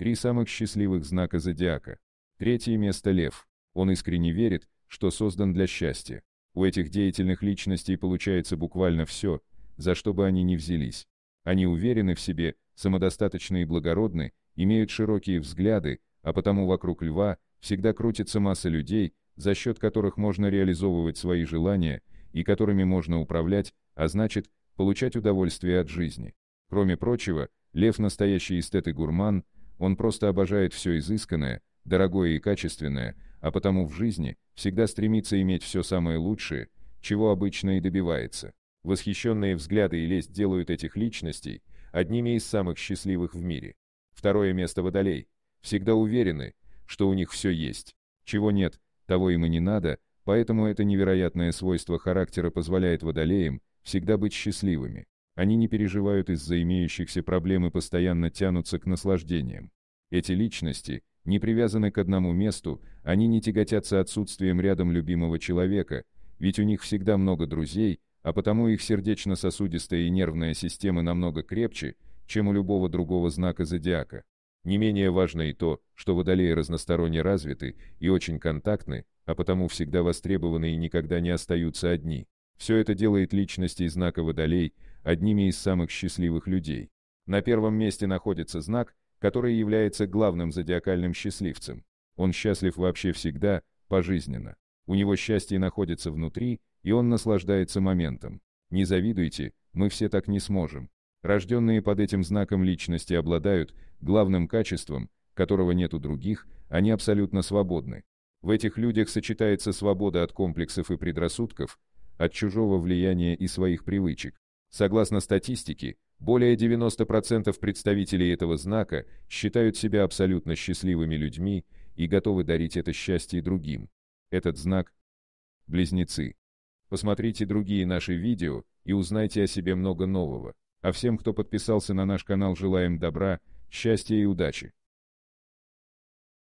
Три самых счастливых знака зодиака. Третье место – лев. Он искренне верит, что создан для счастья. У этих деятельных личностей получается буквально все, за что бы они ни взялись. Они уверены в себе, самодостаточны и благородны, имеют широкие взгляды, а потому вокруг льва всегда крутится масса людей, за счет которых можно реализовывать свои желания и которыми можно управлять, а значит, получать удовольствие от жизни. Кроме прочего, лев настоящий эстет и гурман – он просто обожает все изысканное, дорогое и качественное, а потому в жизни всегда стремится иметь все самое лучшее, чего обычно и добивается. Восхищенные взгляды и лесть делают этих личностей одними из самых счастливых в мире. Второе место водолей. Всегда уверены, что у них все есть. Чего нет, того им и не надо, поэтому это невероятное свойство характера позволяет водолеям всегда быть счастливыми. Они не переживают из-за имеющихся проблем и постоянно тянутся к наслаждениям. Эти личности не привязаны к одному месту, они не тяготятся отсутствием рядом любимого человека, ведь у них всегда много друзей, а потому их сердечно-сосудистая и нервная системы намного крепче, чем у любого другого знака зодиака. Не менее важно и то, что водолеи разносторонне развиты и очень контактны, а потому всегда востребованы и никогда не остаются одни. Все это делает личности и знака водолей – одними из самых счастливых людей. На первом месте находится знак, который является главным зодиакальным счастливцем. Он счастлив вообще всегда, пожизненно. У него счастье находится внутри, и он наслаждается моментом. Не завидуйте, мы все так не сможем. Рожденные под этим знаком личности обладают главным качеством, которого нет у других, они абсолютно свободны. В этих людях сочетается свобода от комплексов и предрассудков, от чужого влияния и своих привычек. Согласно статистике, более 90% представителей этого знака считают себя абсолютно счастливыми людьми и готовы дарить это счастье другим. Этот знак – близнецы. Посмотрите другие наши видео и узнайте о себе много нового. А всем, кто подписался на наш канал, желаем добра, счастья и удачи.